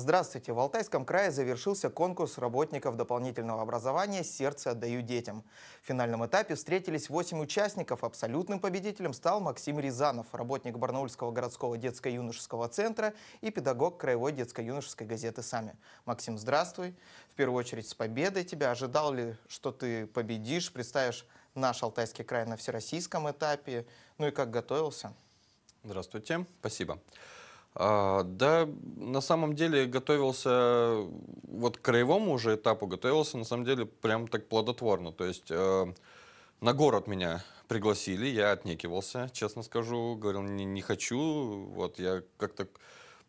Здравствуйте! В Алтайском крае завершился конкурс работников дополнительного образования «Сердце отдаю детям». В финальном этапе встретились 8 участников. Абсолютным победителем стал Максим Рязанов, работник Барнаульского городского детско-юношеского центра и педагог краевой детско-юношеской газеты «Сами». Максим, здравствуй! В первую очередь с победой тебя. Ожидал ли, что ты победишь, представишь наш Алтайский край на всероссийском этапе? Ну и как готовился? Здравствуйте, спасибо. Спасибо. А, да, на самом деле готовился вот к краевому уже этапу, готовился на самом деле прям так плодотворно. То есть э, на город меня пригласили, я отнекивался, честно скажу, говорил, не, не хочу, вот я как-то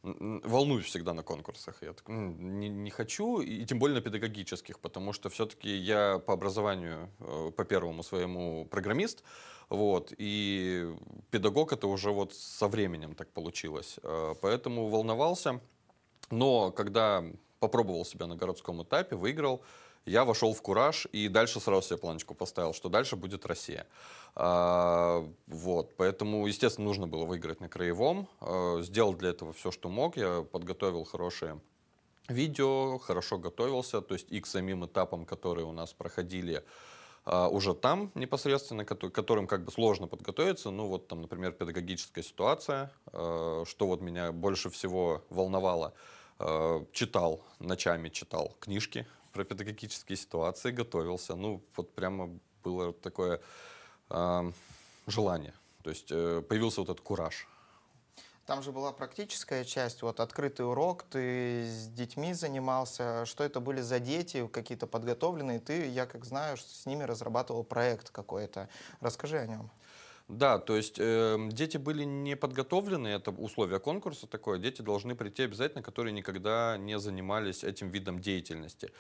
волнуюсь всегда на конкурсах. Я так, не, не хочу, и тем более на педагогических, потому что все-таки я по образованию, э, по первому своему программист, вот, и педагог это уже вот со временем так получилось. Э, поэтому волновался. Но когда попробовал себя на городском этапе, выиграл, я вошел в кураж и дальше сразу себе планочку поставил, что дальше будет Россия. А, вот, поэтому, естественно, нужно было выиграть на краевом. А, сделал для этого все, что мог. Я подготовил хорошие видео, хорошо готовился, то есть и к самим этапам, которые у нас проходили а, уже там непосредственно, которым как бы сложно подготовиться. Ну вот там, например, педагогическая ситуация, что вот меня больше всего волновало. читал, ночами читал книжки, про педагогические ситуации готовился. Ну, вот прямо было такое э, желание. То есть э, появился вот этот кураж. Там же была практическая часть, вот открытый урок, ты с детьми занимался, что это были за дети, какие-то подготовленные, ты, я как знаю, с ними разрабатывал проект какой-то. Расскажи о нем. Да, то есть э, дети были не подготовлены, это условие конкурса такое, дети должны прийти обязательно, которые никогда не занимались этим видом деятельности.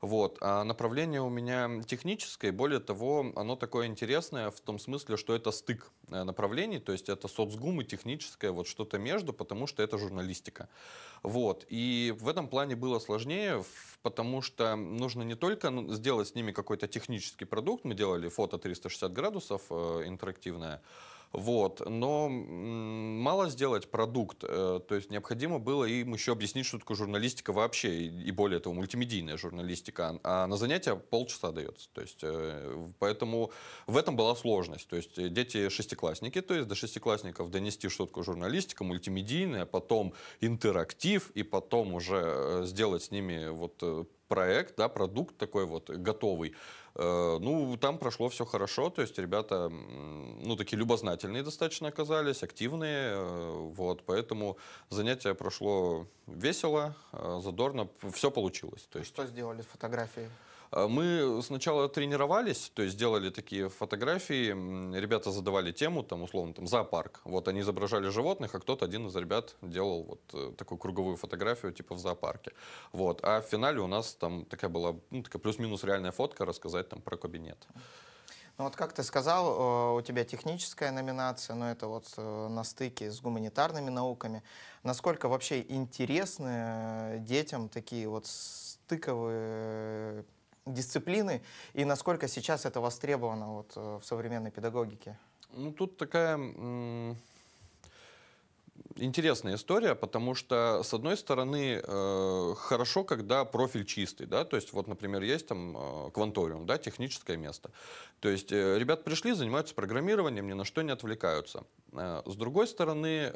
Вот. А направление у меня техническое, более того, оно такое интересное в том смысле, что это стык э, направлений, то есть это соцгум и техническое, вот что-то между, потому что это журналистика. Вот. И в этом плане было сложнее, потому что нужно не только ну, сделать с ними какой-то технический продукт, мы делали фото 360 градусов э, интерактивное, вот. Но мало сделать продукт, э, то есть необходимо было им еще объяснить, что такое журналистика вообще, и более того, мультимедийная журналистика. А, а на занятия полчаса дается. То есть, э, поэтому в этом была сложность. То есть э, дети шестиклассники, то есть до шестиклассников донести, что такое журналистика, мультимедийная, потом интерактив, и потом уже сделать с ними вот проект, да, продукт такой вот готовый. Э, ну, там прошло все хорошо, то есть ребята, ну, такие любознательные достаточно оказались, активные, э, вот, поэтому занятие прошло весело, э, задорно, все получилось. То а есть... Что сделали с фотографией? А мы сначала тренировались, то есть делали такие фотографии, ребята задавали тему, там, условно, там, зоопарк. Вот они изображали животных, а кто-то, один из ребят, делал вот э, такую круговую фотографию, типа в зоопарке. Вот. А в финале у нас там такая была, ну, такая плюс-минус реальная фотка, рассказать там про кабинет. Ну вот как ты сказал, э, у тебя техническая номинация, но это вот э, на стыке с гуманитарными науками. Насколько вообще интересны детям такие вот стыковые дисциплины и насколько сейчас это востребовано вот, э, в современной педагогике? Ну, тут такая интересная история, потому что, с одной стороны, э, хорошо, когда профиль чистый, да, то есть, вот, например, есть там э, кванториум, да, техническое место. То есть, ребят пришли, занимаются программированием, ни на что не отвлекаются. с другой стороны,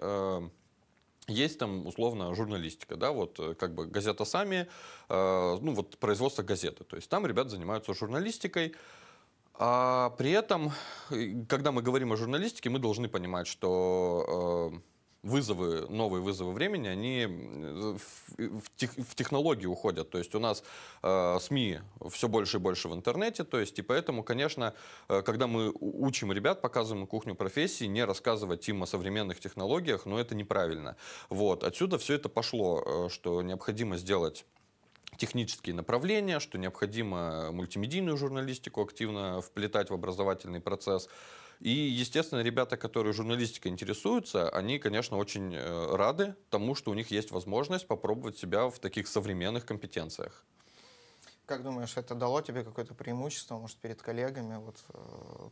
есть там условно журналистика, да, вот э, как бы газета сами, э, ну вот производство газеты, то есть там ребята занимаются журналистикой, а при этом, э, когда мы говорим о журналистике, мы должны понимать, что э, вызовы, новые вызовы времени, они э, в, тех, в технологии уходят. То есть у нас э, СМИ все больше и больше в интернете, то есть и поэтому, конечно, э, когда мы учим ребят, показываем кухню профессии, не рассказывать им о современных технологиях, но ну, это неправильно. Вот. Отсюда все это пошло, э, что необходимо сделать технические направления, что необходимо мультимедийную журналистику активно вплетать в образовательный процесс. И, естественно, ребята, которые журналистикой интересуются, они, конечно, очень э, рады тому, что у них есть возможность попробовать себя в таких современных компетенциях. Как думаешь, это дало тебе какое-то преимущество, может, перед коллегами, вот э,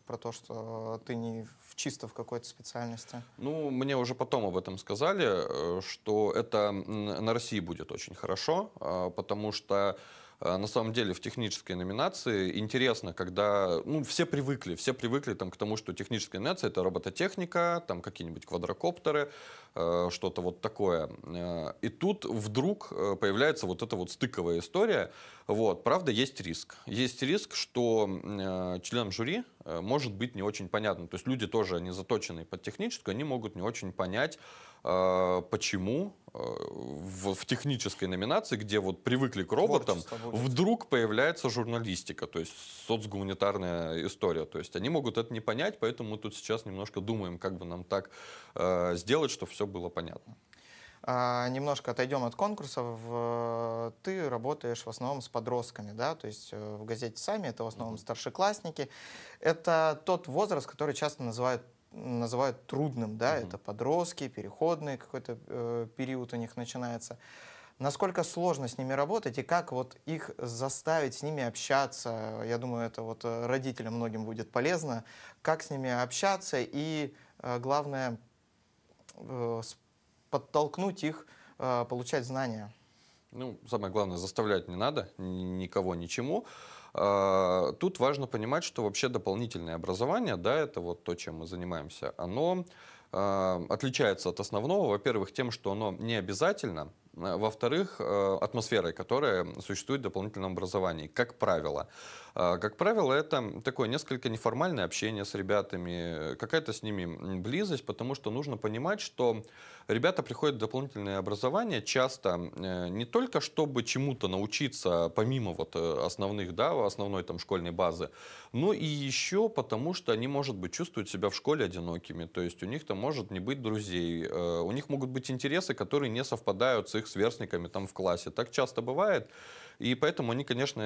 про то, что ты не в, чисто в какой-то специальности? Ну, мне уже потом об этом сказали, э, что это на России будет очень хорошо, а, потому что а, на самом деле в технической номинации интересно, когда ну, все привыкли, все привыкли там, к тому, что техническая номинация это робототехника, там какие-нибудь квадрокоптеры, э, что-то вот такое. Э, и тут вдруг э, появляется вот эта вот стыковая история. Вот. Правда, есть риск. Есть риск, что членам жюри Э, может быть не очень понятно. То есть люди тоже, не заточенные под техническую, они могут не очень понять, э, почему э, в, технической номинации, где вот привыкли к роботам, вдруг появляется журналистика, то есть соцгуманитарная история. То есть они могут это не понять, поэтому мы тут сейчас немножко думаем, как бы нам так сделать, чтобы все было понятно. А, немножко отойдем от конкурсов. Ты работаешь в основном с подростками, да, то есть э, в газете сами это в основном старшеклассники. Это тот возраст, который часто называют называют трудным, да, mm это подростки, переходный какой-то э, период у них начинается насколько сложно с ними работать и как вот их заставить с ними общаться. Я думаю, это вот э, родителям многим будет полезно. Как с ними общаться и, э, главное, подтолкнуть их э, получать знания. Ну, самое главное, заставлять не надо никого ничему. Э, тут важно понимать, что вообще дополнительное образование, да, это вот то, чем мы занимаемся, оно а, отличается от основного, во-первых, тем, что оно не обязательно, а, во-вторых, а, атмосферой, которая существует в дополнительном образовании, как правило. Как правило, это такое несколько неформальное общение с ребятами, какая-то с ними близость, потому что нужно понимать, что ребята приходят в дополнительное образование часто э, не только чтобы чему-то научиться помимо вот э, основных, да, основной там школьной базы, но и еще потому, что они, может быть, чувствуют себя в школе одинокими, то есть у них там может не быть друзей, э, у них могут быть интересы, которые не совпадают с их сверстниками там в классе. Так часто бывает, и поэтому они, конечно,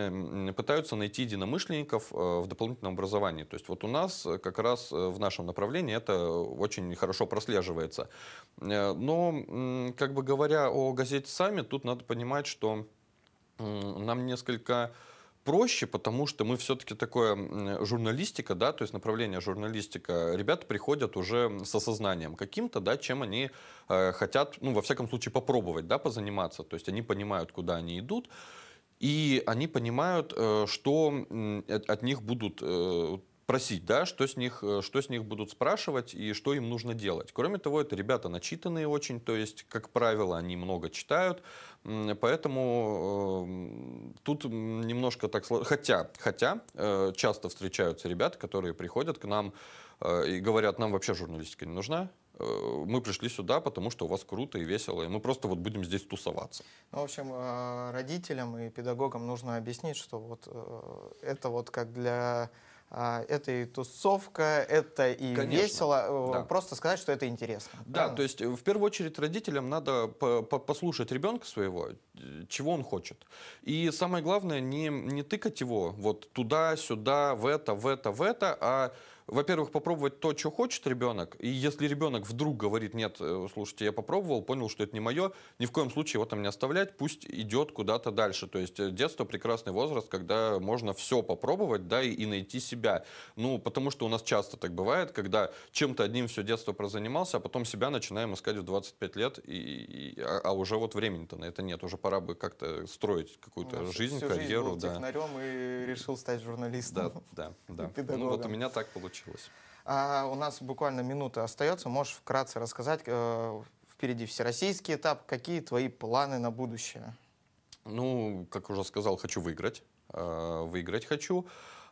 пытаются найти единомышленников э, в дополнительном образовании. То есть вот у нас э, как раз в нашем направлении это очень хорошо прослеживается. Но, как бы говоря о газете «Сами», тут надо понимать, что нам несколько проще, потому что мы все-таки такое журналистика, да, то есть направление журналистика, ребята приходят уже с осознанием каким-то, да, чем они э, хотят, ну, во всяком случае, попробовать, да, позаниматься, то есть они понимают, куда они идут, и они понимают, э, что э, от них будут э, просить, да, что с, них, э, что с них будут спрашивать и что им нужно делать. Кроме того, это ребята начитанные очень, то есть, как правило, они много читают, поэтому э, тут немножко так сложно. Хотя, хотя э, часто встречаются ребята, которые приходят к нам э, и говорят, нам вообще журналистика не нужна, э, мы пришли сюда, потому что у вас круто и весело, и мы просто вот будем здесь тусоваться. Ну, в общем, э, родителям и педагогам нужно объяснить, что вот это вот как для а, это и тусовка, это и Конечно, весело. Э, да. Просто сказать, что это интересно. Да, правильно? то есть э, в первую очередь родителям надо по -по послушать ребенка своего, э, чего он хочет. И самое главное, не, не тыкать его вот туда, сюда, в это, в это, в это, а во-первых, попробовать то, что хочет ребенок, и если ребенок вдруг говорит, нет, э, слушайте, я попробовал, понял, что это не мое, ни в коем случае его там не оставлять, пусть идет куда-то дальше. То есть э, детство прекрасный возраст, когда можно все попробовать, да, и, найти себя. Ну, потому что у нас часто так бывает, когда чем-то одним все детство прозанимался, а потом себя начинаем искать в 25 лет, и, и, а, а, уже вот времени-то на это нет, уже пора бы как-то строить какую-то ну, жизнь, всю карьеру. Жизнь был да. технарем и решил стать журналистом. Да, да, да. Ну вот у меня так получилось получилось? А, у нас буквально минута остается. Можешь вкратце рассказать, э, впереди всероссийский этап, какие твои планы на будущее? Ну, как уже сказал, хочу выиграть. Э, выиграть хочу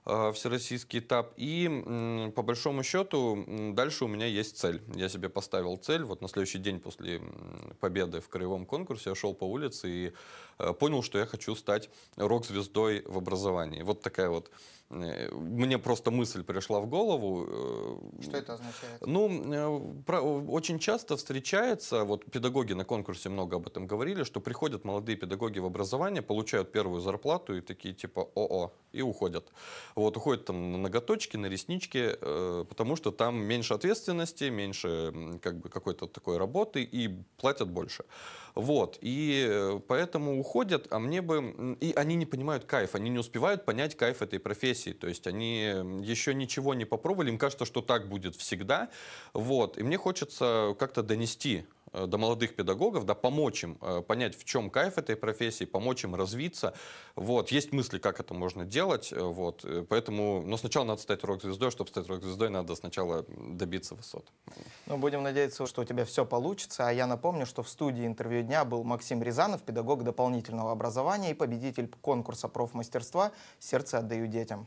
э, всероссийский этап. И по большому счету дальше у меня есть цель. Я себе поставил цель. Вот на следующий день после победы в краевом конкурсе я шел по улице и э, понял, что я хочу стать рок-звездой в образовании. Вот такая вот Э, мне просто мысль пришла в голову. Э, что это означает? Ну, э, про, очень часто встречается, вот педагоги на конкурсе много об этом говорили, что приходят молодые педагоги в образование, получают первую зарплату и такие типа ОО, и уходят. Вот уходят там на ноготочки, на реснички, э, потому что там меньше ответственности, меньше как бы какой-то такой работы и платят больше. Вот, и поэтому уходят, а мне бы... И они не понимают кайф, они не успевают понять кайф этой профессии, профессии. То есть они еще ничего не попробовали, им кажется, что так будет всегда. Вот. И мне хочется как-то донести Э, до молодых педагогов, да, помочь им э, понять, в чем кайф этой профессии, помочь им развиться. Вот, есть мысли, как это можно делать, э, вот, поэтому, но ну, сначала надо стать рок-звездой, чтобы стать рок-звездой, надо сначала добиться высот. Ну, будем надеяться, что у тебя все получится, а я напомню, что в студии интервью дня был Максим Рязанов, педагог дополнительного образования и победитель конкурса профмастерства «Сердце отдаю детям».